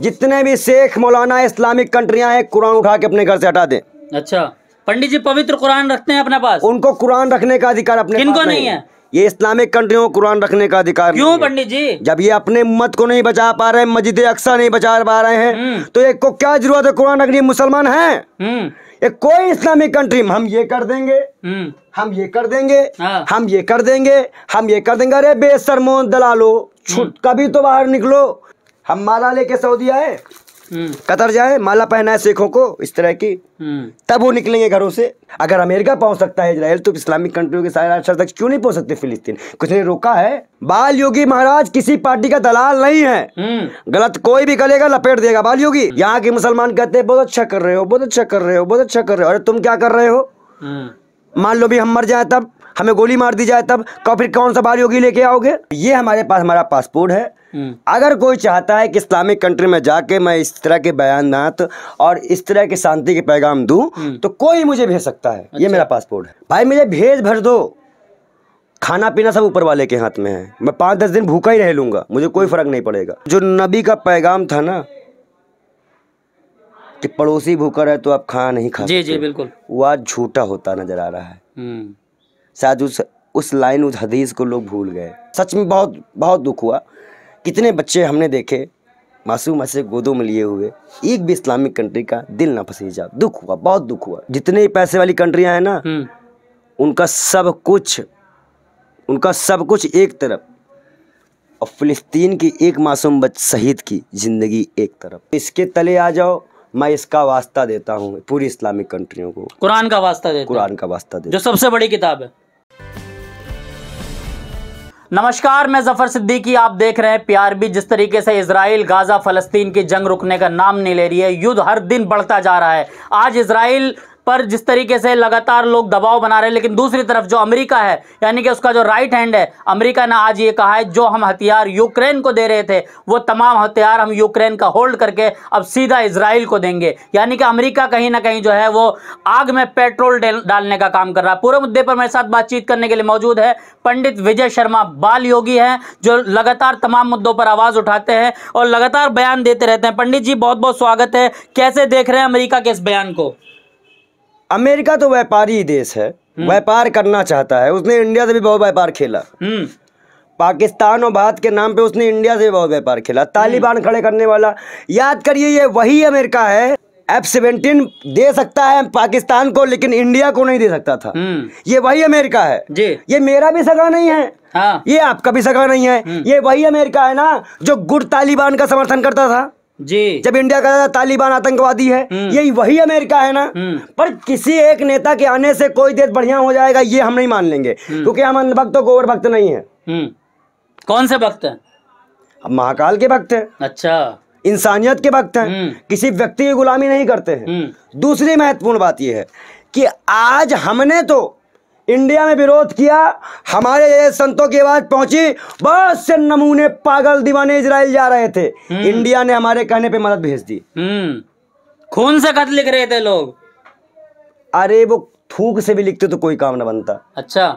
जितने भी शेख मौलाना इस्लामिक कंट्रियां हैं कुरान उठा के अपने घर से हटा दें अच्छा पंडित जी पवित्र कुरान रखते हैं अपने पास उनको कुरान रखने का अधिकार अपने किनको नहीं, नहीं है ये इस्लामिक कंट्रियों को कुरान रखने का अधिकार क्यों पंडित जी जब ये अपने उम्मत को नहीं बचा पा रहे मस्जिद अक्सर नहीं बचा पा रहे हैं हम्म। तो एक को क्या जरूरत है कुरान रखनी मुसलमान है हम्म। ये कोई इस्लामिक कंट्री में हम ये कर देंगे हम्म। हम ये कर देंगे हाँ। हम ये कर देंगे हम ये कर देंगे अरे बेसरमो दलालो छुट कभी तो बाहर निकलो हम माला लेके सऊदी आए हम्म। कतर जाए माला पहनाए सिखों को इस तरह की हम्म। तब वो निकलेंगे घरों से अगर अमेरिका पहुंच सकता है इसराइल तो इस्लामिक कंट्रियों के सारे राष्ट्र तक क्यों नहीं पहुंच सकते फिलिस्तीन कुछ ने रोका है बाल योगी महाराज किसी पार्टी का दलाल नहीं है हम्म। गलत कोई भी करेगा लपेट देगा बाल योगी यहाँ के मुसलमान कहते हैं बहुत अच्छा कर रहे हो बहुत अच्छा कर रहे हो बहुत अच्छा कर रहे हो अरे तुम क्या कर रहे हो मान लो भी हम मर जाए तब हमें गोली मार दी जाए तब फिर कौन सा बाल योगी लेके आओगे ये हमारे पास हमारा पासपोर्ट है अगर कोई चाहता है कि इस्लामिक कंट्री में जाके मैं इस तरह के बयानात और इस तरह के शांति के पैगाम दूं हम्म। तो कोई मुझे भेज सकता है अच्छा। ये मेरा पासपोर्ट है भाई मुझे भेज भर दो खाना पीना सब ऊपर वाले के हाथ में है मैं पाँच दस दिन भूखा ही रह लूँगा मुझे कोई फ़र्क नहीं पड़ेगा जो नबी का पैगाम था ना कि पड़ोसी भूखा रहे तो आप खाना नहीं खा जी जी बिल्कुल वो आज झूठा होता नज़र आ रहा है हम्म। शायद उस उस लाइन उस हदीस को लोग भूल गए सच में बहुत बहुत दुख हुआ कितने बच्चे हमने देखे मासूम ऐसे गोदों में लिए हुए एक भी इस्लामिक कंट्री का दिल ना पसीजा दुख हुआ बहुत दुख हुआ जितने पैसे वाली कंट्रियाँ हैं ना हम्म। उनका सब कुछ उनका सब कुछ एक तरफ और फिलिस्तीन की एक मासूम बच शहीद की ज़िंदगी एक तरफ इसके तले आ जाओ मैं इसका वास्ता देता हूँ पूरी इस्लामिक कंट्रियों को कुरान का वास्ता दे कुरान का वास्ता दे जो सबसे बड़ी किताब है नमस्कार मैं जफर सिद्दीकी आप देख रहे हैं प्यार भी जिस तरीके से इसराइल गाजा फलस्तीन की जंग रुकने का नाम नहीं ले रही है युद्ध हर दिन बढ़ता जा रहा है आज इसराइल पर जिस तरीके से लगातार लोग दबाव बना रहे हैं लेकिन दूसरी तरफ जो अमेरिका है यानी कि उसका जो राइट हैंड है अमेरिका ने आज ये कहा है जो हम हथियार यूक्रेन को दे रहे थे वो तमाम हथियार हम यूक्रेन का होल्ड करके अब सीधा इसराइल को देंगे यानी कि अमेरिका कहीं ना कहीं जो है वो आग में पेट्रोल डालने का काम कर रहा है पूरे मुद्दे पर मेरे साथ बातचीत करने के लिए मौजूद है पंडित विजय शर्मा बाल योगी हैं जो लगातार तमाम मुद्दों पर आवाज़ उठाते हैं और लगातार बयान देते रहते हैं पंडित जी बहुत बहुत स्वागत है कैसे देख रहे हैं अमेरिका के इस बयान को अमेरिका तो व्यापारी देश है हम्म। व्यापार करना चाहता है उसने इंडिया से भी बहुत व्यापार खेला हम्म। पाकिस्तान और भारत के नाम पे उसने इंडिया से बहुत व्यापार खेला हम्म। तालिबान खड़े करने वाला याद करिए ये वही अमेरिका है एफ सेवेंटीन दे सकता है पाकिस्तान को लेकिन इंडिया को नहीं दे सकता था ये वही अमेरिका है जी ये मेरा भी सगा नहीं है हाँ। ये आपका भी सगा नहीं है ये वही अमेरिका है ना जो गुड तालिबान का समर्थन करता था जी जब इंडिया का तालिबान आतंकवादी है हम्म। यही वही अमेरिका है ना हम्म। पर किसी एक नेता के आने से कोई देश बढ़िया हो जाएगा ये हम नहीं मान लेंगे हम्म। क्योंकि हम अंधभक्त को और भक्त नहीं है कौन से भक्त हैं अब महाकाल के भक्त हैं अच्छा इंसानियत के भक्त हैं किसी व्यक्ति की गुलामी नहीं करते हैं दूसरी महत्वपूर्ण बात यह है कि आज हमने तो इंडिया में विरोध किया हमारे संतों की आवाज पहुंची बहुत से नमूने पागल दीवाने इसराइल जा रहे थे हम्म। इंडिया ने हमारे कहने पे मदद भेज दी हम्म। खून से खत लिख रहे थे लोग अरे वो थूक से भी लिखते तो कोई काम ना बनता अच्छा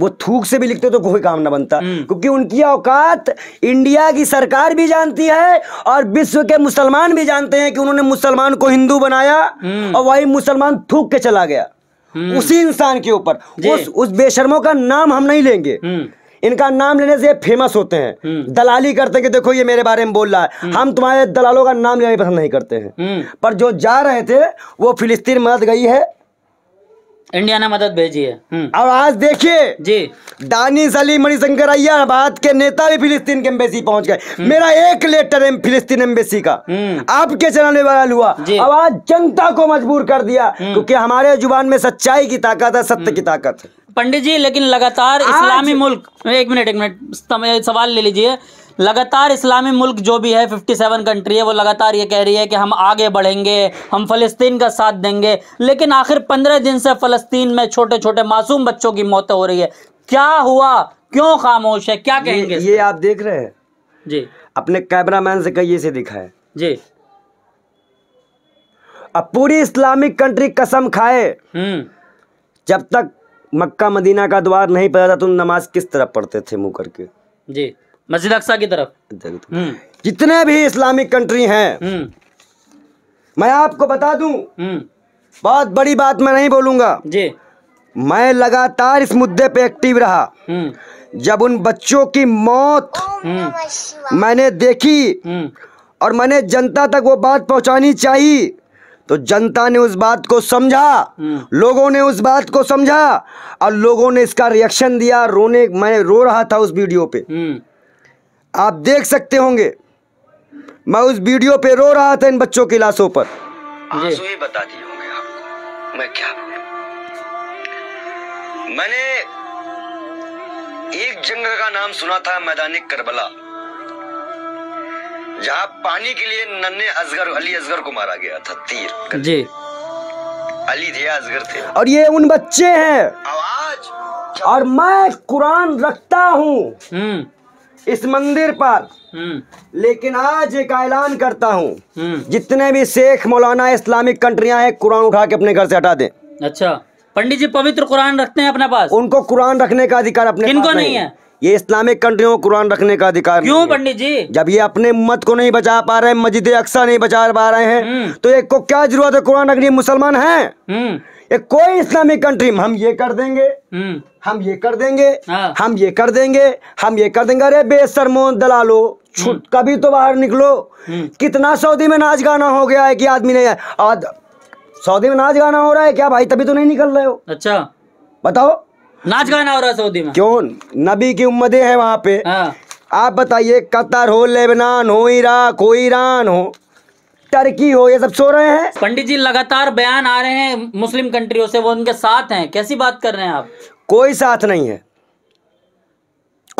वो थूक से भी लिखते तो कोई काम ना बनता हम्म। क्योंकि उनकी औकात इंडिया की सरकार भी जानती है और विश्व के मुसलमान भी जानते हैं कि उन्होंने मुसलमान को हिंदू बनाया और वही मुसलमान थूक के चला गया हम्म। उसी इंसान के ऊपर उस उस बेशर्मों का नाम हम नहीं लेंगे हम्म। इनका नाम लेने से फेमस होते हैं हम्म। दलाली करते हैं कि देखो ये मेरे बारे में बोल रहा है हम तुम्हारे दलालों का नाम लेना पसंद नहीं करते हैं पर जो जा रहे थे वो फिलिस्तीन मत गई है इंडिया ने मदद भेजी है हम्म। और आज देखिए जी दानिश अली मणिशंकर अय्यर भारत के नेता भी फिलिस्तीन के एम्बेसी पहुंच गए हम्म। मेरा एक लेटर है फिलिस्तीन एम्बेसी का हम्म। आपके चैनल में वायरल हुआ अब आज जनता को मजबूर कर दिया क्योंकि हमारे जुबान में सच्चाई की ताकत है सत्य की ताकत है पंडित जी लेकिन लगातार इस्लामी मुल्क एक मिनट एक मिनट सवाल ले लीजिए लगातार इस्लामी मुल्क जो भी है 57 कंट्री है वो लगातार ये कह रही है कि हम आगे बढ़ेंगे हम फ़लस्तीन का साथ देंगे लेकिन आखिर पंद्रह दिन से फ़लस्तीन में छोटे छोटे मासूम बच्चों की मौतें हो रही है क्या हुआ क्यों खामोश है क्या कहेंगे ये, ये आप देख रहे हैं जी अपने कैमरामैन से कहिए से दिखा है जी अब पूरी इस्लामिक कंट्री कसम खाए हम्म। जब तक मक्का मदीना का द्वार नहीं पता था तुम नमाज किस तरफ पढ़ते थे मुंह करके जी मस्जिद अक्सा की तरफ हम्म। जितने भी इस्लामिक कंट्री हैं हम्म। मैं आपको बता दूं हम्म। बहुत बड़ी बात मैं नहीं बोलूंगा जी मैं लगातार इस मुद्दे पे एक्टिव रहा जब उन बच्चों की मौत मैंने देखी और मैंने जनता तक वो बात पहुंचानी चाहिए तो जनता ने उस बात को समझा लोगों ने उस बात को समझा और लोगों ने इसका रिएक्शन दिया रोने मैं रो रहा था उस वीडियो पे आप देख सकते होंगे मैं उस वीडियो पे रो रहा था इन बच्चों की लाशों पर आंसू ही बता दिए होंगे आपको मैं क्या बोलूं मैंने एक जंगल का नाम सुना था मैदानी करबला जहां पानी के लिए नन्हे असगर अली अजगर को मारा गया था तीर जी अली थे अजगर थे और ये उन बच्चे हैं आवाज और मैं कुरान रखता हूँ हम्म। इस मंदिर पर हम्म। लेकिन आज एक ऐलान करता हूँ हम्म। जितने भी शेख मौलाना इस्लामिक कंट्रियां हैं कुरान उठा के अपने घर से हटा दे अच्छा पंडित जी पवित्र कुरान रखते हैं अपने पास उनको कुरान रखने का अधिकार अपने इनको नहीं है ये इस्लामिक कंट्रियों को कुरान रखने का अधिकार क्यों पंडित जी जब ये अपने मत को नहीं बचा पा रहे मस्जिद अक्सा नहीं बचा पा रहे हैं हम्म। तो एक को क्या जरूरत है कुरान रखने मुसलमान है हम्म। ये कोई इस्लामिक कंट्री हम ये कर देंगे हम्म। हम ये कर देंगे हाँ। हम ये कर देंगे हम ये कर देंगे अरे बेसरमो दलालो छुट कभी तो बाहर निकलो कितना सऊदी में नाच गाना हो गया है कि आदमी ने सऊदी में नाच गाना हो रहा है क्या भाई तभी तो नहीं निकल रहे हो अच्छा बताओ नाच गाना हो रहा सऊदी में क्यों नबी की उम्मदे हैं वहाँ पे हाँ। आप बताइए कतर हो लेबनान हो इराक हो ईरान हो टर्की हो ये सब सो रहे हैं पंडित जी लगातार बयान आ रहे हैं मुस्लिम कंट्रियों से वो उनके साथ हैं कैसी बात कर रहे हैं आप कोई साथ नहीं है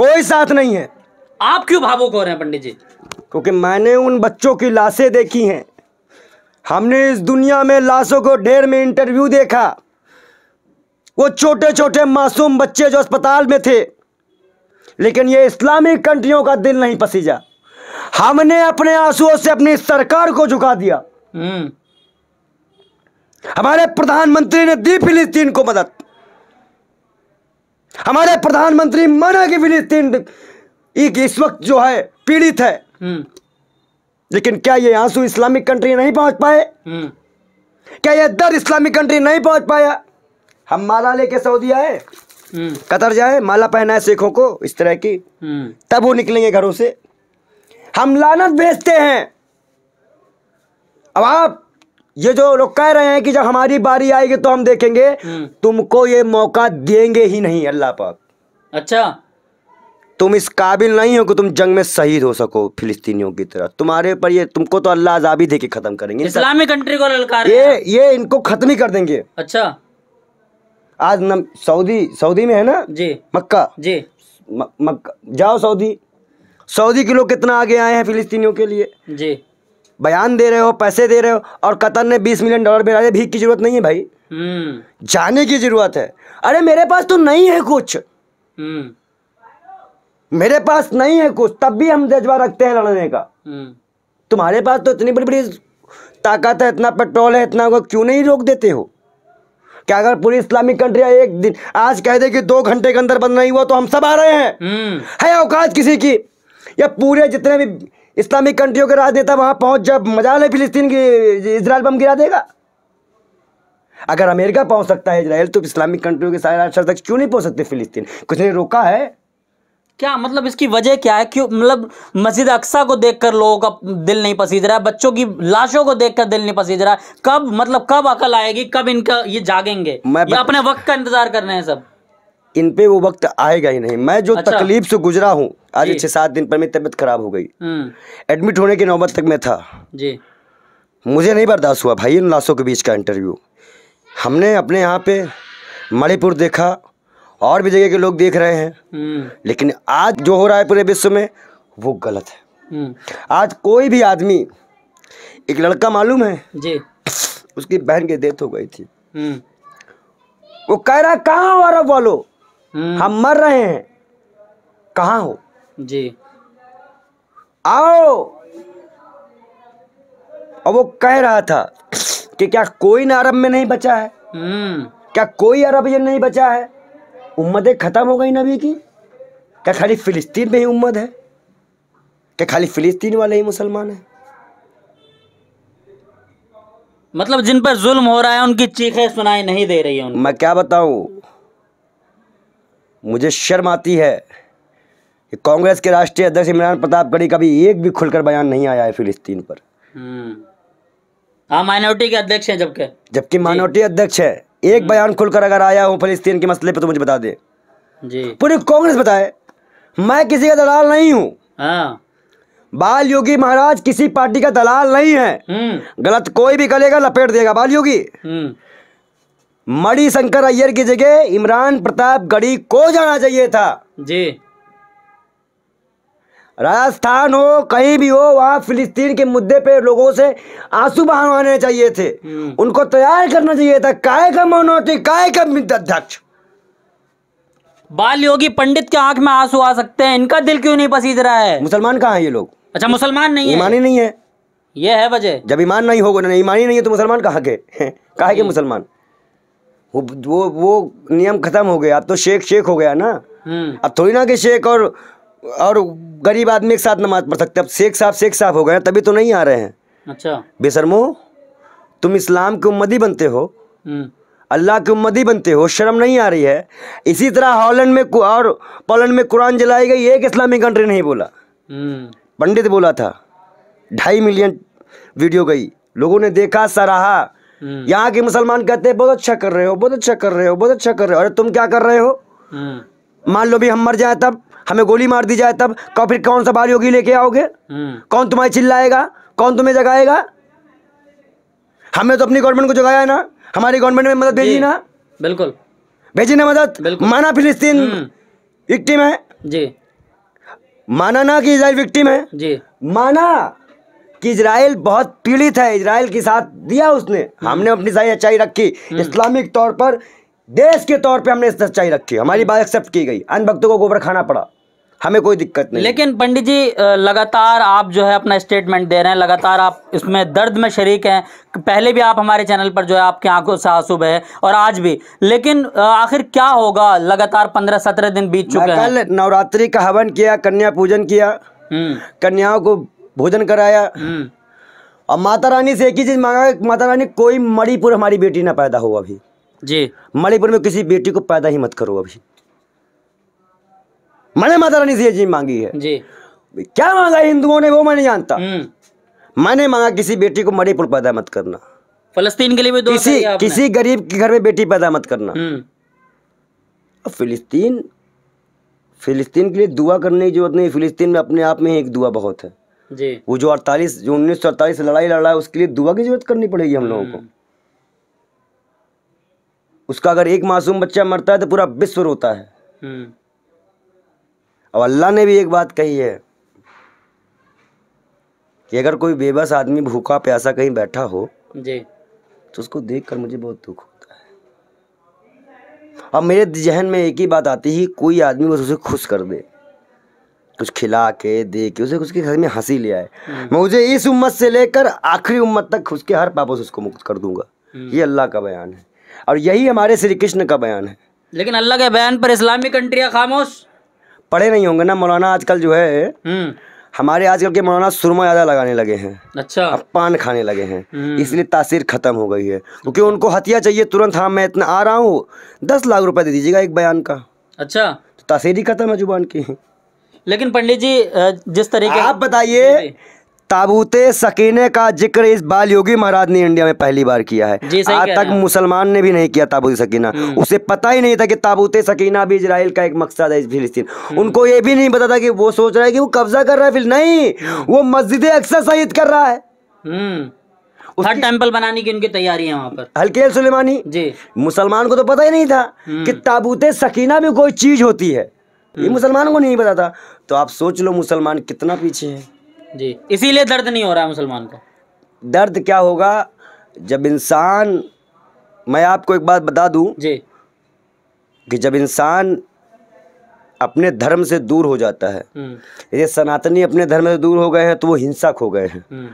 कोई साथ नहीं है आप क्यों भावुक हो रहे हैं पंडित जी क्योंकि मैंने उन बच्चों की लाशें देखी हैं हमने इस दुनिया में लाशों को ढेर में इंटरव्यू देखा वो छोटे छोटे मासूम बच्चे जो अस्पताल में थे लेकिन ये इस्लामी कंट्रियों का दिल नहीं पसीजा हमने अपने आंसुओं से अपनी सरकार को झुका दिया हम्म। हमारे प्रधानमंत्री ने दी फिलिस्तीन को मदद हमारे प्रधानमंत्री माना कि फिलिस्तीन एक इस वक्त जो है पीड़ित है हम्म। लेकिन क्या ये आंसू इस्लामिक कंट्री नहीं पहुंच पाए हम्म। क्या ये दर इस्लामिक कंट्री नहीं पहुंच पाया हम माला लेके सऊदी आए हम्म। कतर जाए माला पहनाए सिखों को इस तरह की हम्म। तब वो निकलेंगे घरों से हम लानत भेजते हैं अब आप ये जो लोग कह रहे हैं कि जब हमारी बारी आएगी तो हम देखेंगे हम्म। तुमको ये मौका देंगे ही नहीं अल्लाह पाक अच्छा तुम इस काबिल नहीं हो कि तुम जंग में शहीद हो सको फिलिस्तीनियों की तरह तुम्हारे पर ये तुमको तो अल्लाह आजाबी दे के खत्म करेंगे इस्लामी कंट्री को ललकार ये ये इनको खत्म ही कर देंगे अच्छा आज नम सऊदी सऊदी में है ना जी मक्का जी मक्का जाओ सऊदी सऊदी के लोग कितना आगे आए हैं फिलिस्तीनियों के लिए जी बयान दे रहे हो पैसे दे रहे हो और कतर ने बीस मिलियन डॉलर भेजा भीख की जरूरत नहीं है भाई हम्म। जाने की जरूरत है अरे मेरे पास तो नहीं है कुछ हम्म। मेरे पास नहीं है कुछ तब भी हम जज्बा रखते हैं लड़ने का हम्म। तुम्हारे पास तो इतनी बड़ी बड़ी ताकत है इतना पेट्रोल है इतना क्यों नहीं रोक देते हो क्या अगर पूरी इस्लामिक कंट्री एक दिन आज कह दे कि दो घंटे के अंदर बंद नहीं हुआ तो हम सब आ रहे हैं हम्म। है औकात किसी की या पूरे जितने भी इस्लामिक कंट्रियों के राजनेता वहां पहुंच जब मजा ले फिलिस्तीन की इसराइल बम गिरा देगा अगर अमेरिका पहुंच सकता है इसराइल तो इस्लामिक कंट्रियों के सारे राष्ट्र तक क्यों नहीं पहुंच सकते फिलिस्तीन कुछ ने रोका है क्या मतलब इसकी वजह क्या है क्यों मतलब मस्जिद अक्सा को देखकर लोगों का दिल नहीं पसीज रहा है बच्चों की लाशों को देखकर दिल नहीं पसीज रहा है कब मतलब कब अकल आएगी कब इनका ये जागेंगे मैं बत... अपने वक्त का इंतजार कर रहे हैं सब इन पे वो वक्त आएगा ही नहीं मैं जो अच्छा। तकलीफ से गुजरा हूँ आज छह सात दिन पर मेरी तबियत खराब हो गई एडमिट हम्म। होने की नौबत तक मैं था जी मुझे नहीं बर्दाश्त हुआ भाई इन लाशों के बीच का इंटरव्यू हमने अपने यहाँ पे मणिपुर देखा और भी जगह के लोग देख रहे हैं हम्म। लेकिन आज जो हो रहा है पूरे विश्व में वो गलत है हम्म। आज कोई भी आदमी एक लड़का मालूम है जी उसकी बहन की डेथ हो गई थी हम्म। वो कह रहा कहाँ हो अरब वालो हम मर रहे हैं कहाँ हो जी आओ और वो कह रहा था कि क्या कोई ना अरब में नहीं बचा है क्या कोई अरब ये नहीं बचा है उम्मतें ख़त्म हो गई नबी की क्या खाली फ़िलिस्तीन में ही उम्मत है क्या खाली फ़िलिस्तीन वाले ही मुसलमान हैं मतलब जिन पर जुल्म हो रहा है उनकी चीखें सुनाई नहीं दे रही है मैं क्या बताऊं मुझे शर्म आती है कि कांग्रेस के राष्ट्रीय अध्यक्ष इमरान प्रताप गढ़ी का भी एक भी खुलकर बयान नहीं आया है फिलिस्तीन पर हम्म। हाँ माइनॉरिटी के अध्यक्ष हैं जबकि जबकि माइनॉरिटी अध्यक्ष है एक हम्म। बयान खुलकर अगर आया हूँ फलस्तीन के मसले पर तो मुझे बता दे जी पूरी कांग्रेस बताए मैं किसी का दलाल नहीं हूँ हाँ। बाल योगी महाराज किसी पार्टी का दलाल नहीं है हम्म। गलत कोई भी करेगा लपेट देगा बाल योगी हम्म। मणिशंकर अय्यर की जगह इमरान प्रताप गढ़ी को जाना चाहिए था जी राजस्थान हो कहीं भी हो वहाँ फिलिस्तीन के मुद्दे पे लोगों से आंसू बहाने चाहिए थे हम्म। उनको तैयार करना चाहिए था काय का मनोती काय का अध्यक्ष बाल योगी पंडित के आंख में आंसू आ सकते हैं इनका दिल क्यों नहीं पसीज रहा है मुसलमान कहाँ है ये लोग अच्छा मुसलमान नहीं ही नहीं है ये है वजह जब ईमान नहीं होगा ईमानी नहीं है तो मुसलमान कहाँ के कहा के हम्म। मुसलमान वो वो वो नियम खत्म हो गया अब तो शेख शेख हो गया ना हम्म। अब थोड़ी ना कि शेख और और गरीब आदमी एक साथ नमाज पढ़ सकते हैं अब शेख साहब शेख साहब हो गए तभी तो नहीं आ रहे हैं अच्छा बेसरमो तुम इस्लाम के उम्मदी बनते हो हम्म। अल्लाह के उम्मदी बनते हो शर्म नहीं आ रही है इसी तरह हॉलैंड में और पोलैंड में कुरान जलाई गई एक इस्लामी कंट्री नहीं बोला हम्म। पंडित बोला था ढाई मिलियन वीडियो गई लोगों ने देखा सराहा हम्म। यहाँ के मुसलमान कहते हैं बहुत अच्छा कर रहे हो बहुत अच्छा कर रहे हो बहुत अच्छा कर रहे हो अरे तुम क्या कर रहे हो मान लो भी हम मर जाए तब हमें गोली मार दी जाए तब कब फिर कौन सा सवारी होगी लेके आओगे हम्म। कौन तुम्हारी चिल्लाएगा कौन तुम्हें जगाएगा हमें तो अपनी गवर्नमेंट को जगाया ना हमारी गवर्नमेंट में मदद भेजी ना बिल्कुल भेजी ना मदद माना फिलिस्तीन विक्टिम हम्म। है जी माना ना कि इसराइल विक्टिम है जी माना कि इसराइल बहुत पीड़ित है इसराइल के साथ दिया उसने हम्म। हमने अपनी सारी अच्छाई रखी इस्लामिक तौर पर देश के तौर पे हमने सच्चाई रखी हमारी बात एक्सेप्ट की गई भक्तों को गोबर खाना पड़ा हमें कोई दिक्कत नहीं लेकिन पंडित जी लगातार आप जो है अपना स्टेटमेंट दे रहे हैं लगातार आप इसमें दर्द में शरीक हैं पहले भी आप हमारे चैनल पर जो है आपकी आंखों से आंसू बहे और आज भी लेकिन आखिर क्या होगा लगातार पंद्रह सत्रह दिन बीत चुके हैं कल नवरात्रि का हवन किया कन्या पूजन किया हम्म। कन्याओं को भोजन कराया हम्म। और माता रानी से एक ही चीज मांगा माता रानी कोई मणिपुर हमारी बेटी ना पैदा हो अभी जी मणिपुर में किसी बेटी को पैदा ही मत करो अभी मैंने माता रानी से चीज मांगी है जी क्या मांगा हिंदुओं ने वो मैं नहीं जानता हम्म। मैंने मांगा किसी बेटी को मणिपुर पैदा मत करना फलस्तीन के लिए भी किसी किसी गरीब के घर में बेटी पैदा मत करना हम्म। फिलिस्तीन फिलिस्तीन के लिए दुआ करने की जरूरत नहीं फिलिस्तीन में अपने आप में एक दुआ बहुत है जी वो जो अड़तालीस जो उन्नीस सौ अड़तालीस लड़ाई लड़ा है उसके लिए दुआ की जरूरत करनी पड़ेगी हम लोगों को हम्म। उसका अगर एक मासूम बच्चा मरता है तो पूरा विश्व रोता है हम्म। अब अल्लाह ने भी एक बात कही है कि अगर कोई बेबस आदमी भूखा प्यासा कहीं बैठा हो जी तो उसको देखकर मुझे बहुत दुख होता है अब मेरे जहन में एक ही बात आती है कोई आदमी बस उसे खुश कर दे कुछ खिला के दे के उसे उसके घर में हंसी ले आए हम्म। मैं उसे इस उम्मत से लेकर आखिरी उम्मत तक उसके हर पापों से उसको मुक्त कर दूंगा हम्म। ये अल्लाह का बयान है और यही हमारे श्री कृष्ण का बयान है लेकिन अल्लाह के बयान पर इस्लामी कंट्रियाँ खामोश पढ़े नहीं होंगे ना मौलाना आजकल जो है हम्म। हमारे आजकल के मौलाना सुरमा ज़्यादा लगाने लगे हैं अच्छा अब पान खाने लगे हैं हम्म। इसलिए तासीर ख़त्म हो गई है क्योंकि उनको हथिया चाहिए तुरंत हाँ मैं इतना आ रहा हूँ दस लाख रुपए दे दीजिएगा एक बयान का अच्छा तो तासीर ही ख़त्म है जुबान की लेकिन पंडित जी जिस तरीके आप बताइए ताबूत सकीने का जिक्र इस बाल योगी महाराज ने इंडिया में पहली बार किया है आज तक मुसलमान ने भी नहीं किया ताबूत सकीना हम्म। उसे पता ही नहीं था कि ताबूत सकीना भी इसराइल का एक मकसद है इस हम्म। उनको ये भी नहीं पता था कि वो सोच रहा है कि वो कब्जा कर रहा है फिर नहीं हम्म। वो मस्जिद अक्सर शहीद कर रहा है हर टेंपल बनाने की उनकी तैयारी है वहाँ पर हल्के सुलेमानी जी मुसलमान को तो पता ही नहीं था कि ताबूत सकीना भी कोई चीज होती है ये मुसलमान को नहीं पता था तो आप सोच लो मुसलमान कितना पीछे है जी इसीलिए दर्द नहीं हो रहा है मुसलमान को दर्द क्या होगा जब इंसान मैं आपको एक बात बता दूं जी कि जब इंसान अपने धर्म से दूर हो जाता है हम्म। ये सनातनी अपने धर्म से दूर हो गए हैं तो वो हिंसक हो गए हैं हम्म।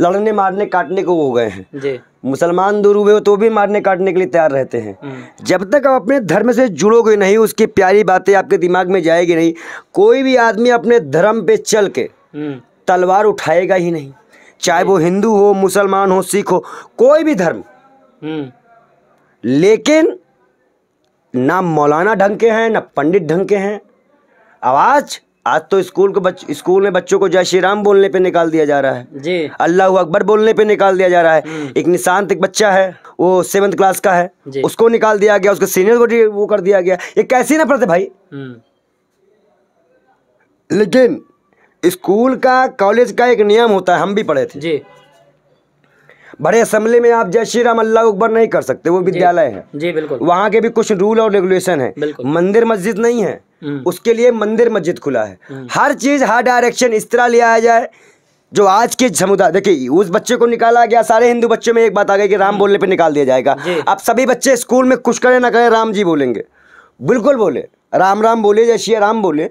लड़ने मारने काटने को हो गए हैं मुसलमान दूर हुए हो तो भी मारने काटने के लिए तैयार रहते हैं हम्म। जब तक आप अपने धर्म से जुड़ोगे नहीं उसकी प्यारी बातें आपके दिमाग में जाएगी नहीं कोई भी आदमी अपने धर्म पे चल के तलवार उठाएगा ही नहीं चाहे वो हिंदू हो मुसलमान हो सिख हो कोई भी धर्म हम्म। लेकिन ना मौलाना ढंग के हैं ना पंडित ढंग के हैं आवाज आज तो स्कूल को बच, स्कूल में बच्चों को जय श्री राम बोलने पे निकाल दिया जा रहा है जी अल्लाह अकबर बोलने पे निकाल दिया जा रहा है हम्म। एक निशांत एक बच्चा है वो सेवंथ क्लास का है उसको निकाल दिया गया उसके सीनियर को वो कर दिया गया ये कैसी ना पढ़ते भाई हम्म। लेकिन स्कूल का कॉलेज का एक नियम होता है हम भी पढ़े थे जी बड़े असम्बली में आप जय श्री राम अल्लाह अकबर नहीं कर सकते वो विद्यालय है जी बिल्कुल वहाँ के भी कुछ रूल और रेगुलेशन है मंदिर मस्जिद नहीं है हम्म। उसके लिए मंदिर मस्जिद खुला है हम्म। हर चीज हर डायरेक्शन इस तरह लिया जाए जो आज के समुदाय देखिए उस बच्चे को निकाला गया सारे हिंदू बच्चों में एक बात आ गई कि राम हम्म। बोलने पे निकाल दिया जाएगा अब सभी बच्चे स्कूल में कुछ करें ना करें राम जी बोलेंगे बिल्कुल बोले राम राम बोले जय श्री राम बोले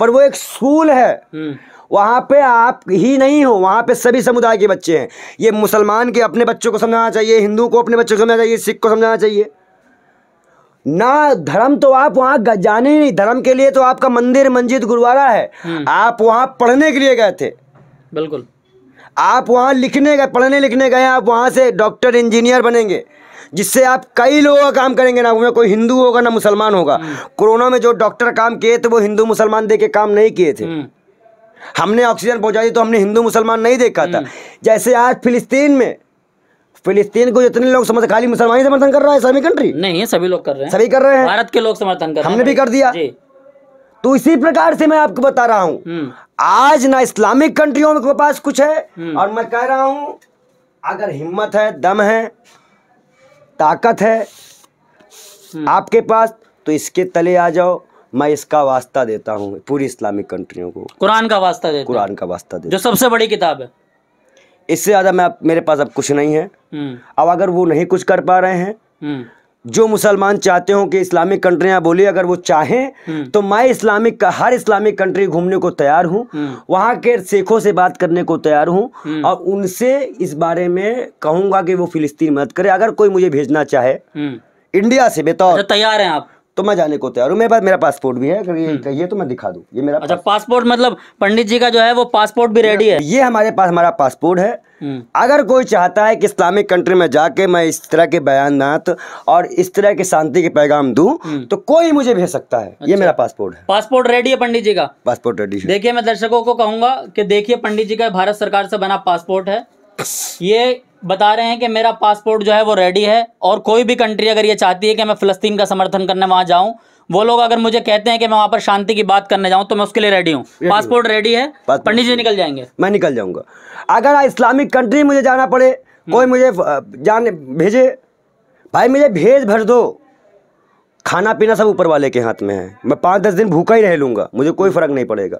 पर वो एक स्कूल है हम्म। वहाँ पे आप ही नहीं हो वहाँ पे सभी समुदाय के बच्चे हैं ये मुसलमान के अपने बच्चों को समझाना चाहिए हिंदू को अपने बच्चों को समझाना चाहिए सिख को समझाना चाहिए ना धर्म तो आप वहाँ जाने ही नहीं धर्म के लिए तो आपका मंदिर मंजिद गुरुद्वारा है हम्म। आप वहाँ पढ़ने के लिए गए थे बिल्कुल आप वहाँ लिखने गए पढ़ने लिखने गए आप वहाँ से डॉक्टर इंजीनियर बनेंगे जिससे आप कई लोगों का काम करेंगे ना उसमें कोई हिंदू होगा ना मुसलमान होगा हम्म। कोरोना में जो डॉक्टर काम किए थे वो हिंदू मुसलमान दे के काम नहीं किए थे हम्म। हमने ऑक्सीजन पहुंचाई तो हमने हिंदू मुसलमान नहीं देखा था हम्म। जैसे आज फिलिस्तीन में फिलिस्तीन को जितने लोग समझ खाली मुसलमान ही समर्थन कर रहा है सभी कंट्री नहीं है सभी लोग कर रहे हैं सभी कर रहे हैं भारत के लोग समर्थन कर हमने भी कर दिया तो इसी प्रकार से मैं आपको बता रहा हूं आज ना इस्लामिक कंट्रियों के पास कुछ है और मैं कह रहा हूं अगर हिम्मत है दम है ताकत है हम्म। आपके पास तो इसके तले आ जाओ मैं इसका वास्ता देता हूँ पूरी इस्लामिक कंट्रियों को कुरान का वास्ता दे कुरान का वास्ता दे जो सबसे बड़ी किताब है इससे ज़्यादा मैं मेरे पास अब कुछ नहीं है हम्म। अब अगर वो नहीं कुछ कर पा रहे हैं हम्म। जो मुसलमान चाहते हो कि इस्लामिक कंट्रियां बोली अगर वो चाहें हम्म। तो मैं इस्लामिक का हर इस्लामिक कंट्री घूमने को तैयार हूँ हम्म। वहां के शेखों से बात करने को तैयार हूँ हम्म। और उनसे इस बारे में कहूंगा कि वो फिलिस्तीन मदद करे अगर कोई मुझे भेजना चाहे इंडिया से बेतौर अच्छा, तैयार हैं आप तो मैं जाने को तैयार हूँ मेरे पास मेरा पासपोर्ट भी है अगर ये हम्म। कहिए तो मैं दिखा दूँ ये मेरा अच्छा पासपोर्ट मतलब पंडित जी का जो है वो पासपोर्ट भी रेडी है ये हमारे पास हमारा पासपोर्ट है हम्म। अगर कोई चाहता है कि इस्लामिक कंट्री में जाके मैं इस तरह के बयान और इस तरह के शांति के पैगाम दूं हम्म। तो कोई मुझे भेज सकता है अच्छा। ये मेरा पासपोर्ट है पासपोर्ट रेडी है पंडित जी का पासपोर्ट रेडी है देखिए मैं दर्शकों को कहूंगा कि देखिए पंडित जी का भारत सरकार से बना पासपोर्ट है ये बता रहे हैं कि मेरा पासपोर्ट जो है वो रेडी है और कोई भी कंट्री अगर ये चाहती है कि मैं फ़लस्तीन का समर्थन करने वहाँ जाऊँ वो लोग अगर मुझे कहते हैं कि मैं वहाँ पर शांति की बात करने जाऊँ तो मैं उसके लिए रेडी हूँ पासपोर्ट रेडी है पंडित जी निकल जाएंगे मैं निकल जाऊँगा अगर इस्लामिक कंट्री मुझे जाना पड़े कोई हम्म। मुझे जाने भेजे भाई मुझे भेज भर दो खाना पीना सब ऊपर वाले के हाथ में है मैं पाँच दस दिन भूखा ही रह लूँगा मुझे कोई फ़र्क नहीं पड़ेगा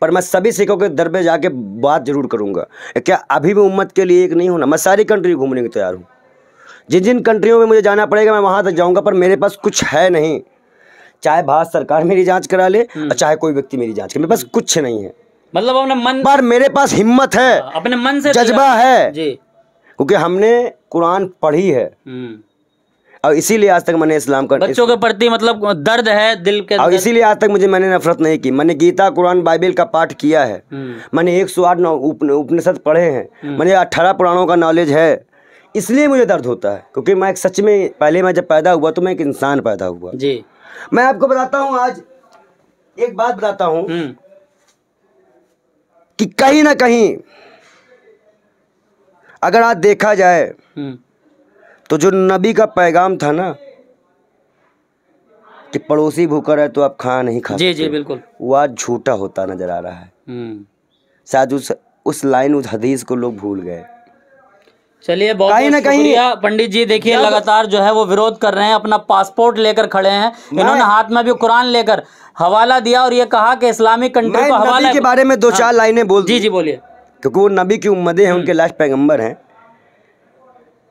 पर मैं सभी सिखों के दर पर जाके बात ज़रूर करूँगा क्या अभी भी उम्मत के लिए एक नहीं होना मैं सारी कंट्री घूमने को तैयार हूँ जिन जिन कंट्रियों में मुझे जाना पड़ेगा मैं वहाँ तक जाऊँगा पर मेरे पास कुछ है नहीं चाहे भारत सरकार मेरी जाँच करा ले और हम्म। चाहे कोई व्यक्ति मेरी जाँच करे मेरे पास कुछ नहीं है मतलब अपने मन पर मेरे पास हिम्मत है अपने मन से जज्बा है क्योंकि हमने कुरान पढ़ी है हम्म। और इसीलिए आज तक मैंने इस्लाम का बच्चों के प्रति मतलब दर्द है दिल के और इसीलिए आज तक मुझे मैंने नफरत नहीं की मैंने गीता कुरान बाइबल का पाठ किया है हम्म। मैंने एक सौ आठ उपनिषद पढ़े हैं हम्म। मैंने अट्ठारह पुराणों का नॉलेज है इसलिए मुझे दर्द होता है क्योंकि मैं एक सच में पहले मैं जब पैदा हुआ तो मैं एक इंसान पैदा हुआ जी मैं आपको बताता हूँ आज एक बात बताता हूँ हम्म। कि कहीं ना कहीं अगर आज देखा जाए तो जो नबी का पैगाम था ना कि पड़ोसी भूखा है तो आप खा नहीं खा जी जी बिल्कुल वो आज झूठा होता नजर आ रहा है हम्म। शायद उस उस लाइन उस हदीस को लोग भूल गए चलिए बहुत कहीं ना कहीं पंडित जी देखिए लगातार जो है वो विरोध कर रहे हैं अपना पासपोर्ट लेकर खड़े हैं इन्होंने हाथ में भी कुरान लेकर हवाला दिया और ये कहा कि इस्लामिक कंट्री को हवाला के बारे में दो हाँ। चार लाइनें बोल जी जी बोलिए क्योंकि वो नबी की उम्मदे हैं हम्म। उनके लास्ट पैगंबर हैं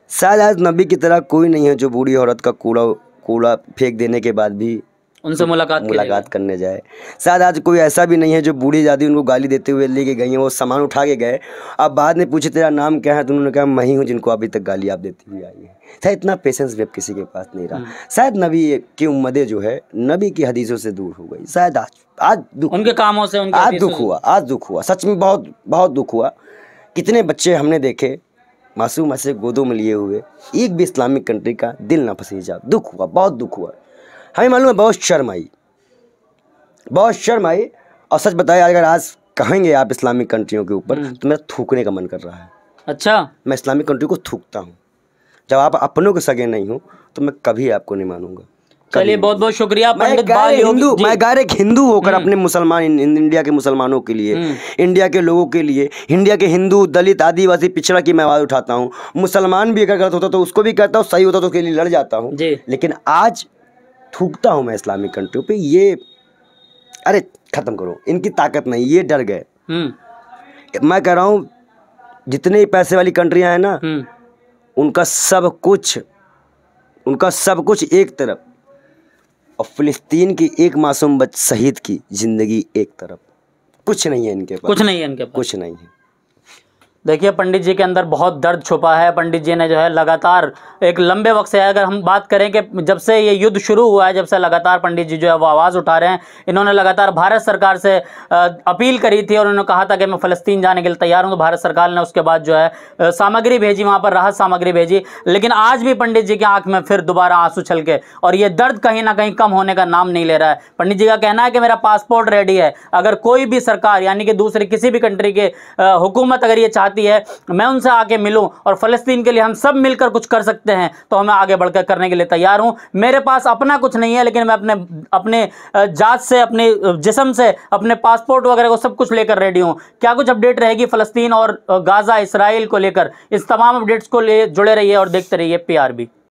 शायद आज नबी की तरह कोई नहीं है जो बूढ़ी औरत का कूड़ा कूड़ा फेंक देने के बाद भी उनसे मुलाकात मुलाकात करने जाए शायद आज कोई ऐसा भी नहीं है जो बूढ़ी दादी उनको गाली देते हुए लेके गई हैं वो सामान उठा के गए अब बाद में पूछे तेरा नाम क्या है तो उन्होंने कहा मैं ही हूँ जिनको अभी तक गाली आप देती हुई आई है शायद इतना पेशेंस भी अब किसी के पास नहीं रहा हम्म। शायद नबी की उम्मदें जो है नबी की हदीसों से दूर हो गई शायद आज आज दुख उनके कामों से आज दुख हुआ आज दुख हुआ सच में बहुत बहुत दुख हुआ कितने बच्चे हमने देखे मासूम ऐसे गोदों में लिए हुए एक भी इस्लामिक कंट्री का दिल ना पसीजा दुख हुआ बहुत दुख हुआ हमें मालूम है बहुत शर्म आई बहुत शर्म आई और सच बताया अगर आज कहेंगे आप इस्लामिक कंट्रियों के ऊपर हम्म। तो मेरा थूकने का मन कर रहा है अच्छा मैं इस्लामिक कंट्री को थूकता हूँ जब आप अपनों के सगे नहीं हो तो मैं कभी आपको नहीं मानूंगा चलिए बहुत बहुत शुक्रिया मैं हिंदू मैं गैर एक हिंदू होकर हम्म। अपने मुसलमान इंडिया के मुसलमानों के लिए हम्म। इंडिया के लोगों के लिए इंडिया के हिंदू दलित आदिवासी पिछड़ा की मैं आवाज़ उठाता हूँ मुसलमान भी अगर गलत होता तो उसको भी कहता हूँ सही होता तो उसके लिए लड़ जाता हूँ लेकिन आज थूकता हूँ मैं इस्लामिक कंट्रियों पर ये अरे ख़त्म करो इनकी ताकत नहीं ये डर गए हम्म। मैं कह रहा हूँ जितने पैसे वाली कंट्रियाँ हैं ना उनका सब कुछ उनका सब कुछ एक तरफ और फिलिस्तीन की एक मासूम बच शहीद की ज़िंदगी एक तरफ कुछ नहीं है इनके पास कुछ नहीं है इनके पास कुछ नहीं है देखिए पंडित जी के अंदर बहुत दर्द छुपा है पंडित जी ने जो है लगातार एक लंबे वक्त से अगर हम बात करें कि जब से ये युद्ध शुरू हुआ है जब से लगातार पंडित जी जो है वो आवाज़ उठा रहे हैं इन्होंने लगातार भारत सरकार से अपील करी थी और उन्होंने कहा था कि मैं फ़लस्तीन जाने के लिए तैयार हूँ तो भारत सरकार ने उसके बाद जो है सामग्री भेजी वहाँ पर राहत सामग्री भेजी लेकिन आज भी पंडित जी की आँख में फिर दोबारा आंसू के और ये दर्द कहीं ना कहीं कम होने का नाम नहीं ले रहा है पंडित जी का कहना है कि मेरा पासपोर्ट रेडी है अगर कोई भी सरकार यानी कि दूसरी किसी भी कंट्री के हुकूमत अगर ये चाहती आती है मैं उनसे आके मिलूं और फ़लस्तीन के लिए हम सब मिलकर कुछ कर सकते हैं तो हमें आगे बढ़कर करने के लिए तैयार हूं मेरे पास अपना कुछ नहीं है लेकिन मैं अपने अपने जात से अपने जिसम से अपने पासपोर्ट वगैरह को सब कुछ लेकर रेडी हूँ क्या कुछ अपडेट रहेगी फ़लस्तीन और गाज़ा इसराइल को लेकर इस तमाम अपडेट्स को ले जुड़े रहिए और देखते रहिए पी